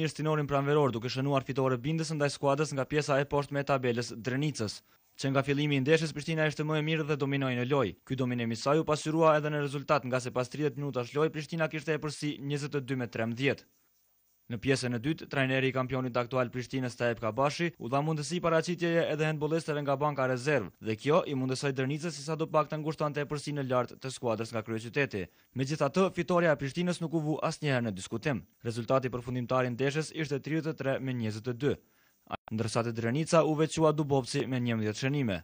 mirë stinorin pranveror duke shënuar fitore bindës ndaj skuadës nga pjesa e poshtë me tabeles Drenicës. Që nga fillimi i ndeshjes Prishtina ishte më e mirë dhe dominoi në lojë. Ky dominim i saj u pasqyrua edhe në rezultat, nga se pas 30 minutash lojë Prishtina kishte hapësi 22 me 13. Në pjesën e dytë, trajneri i kampionit aktual Prishtinës Taep Kabashi u dha mundësi paraqitjeje edhe handbollistëve nga banka rezervë dhe kjo i mundësoi Dërnicës si sa do pak të ngushtonte epërsinë e lartë të skuadrës nga kryeqyteti. Megjithatë, fitoria e Prishtinës nuk u vu asnjëherë në diskutim. Rezultati përfundimtar i ndeshjes ishte 33 me 22. Ndërsa te Drenica u veçua Dubovci me 11 shënime.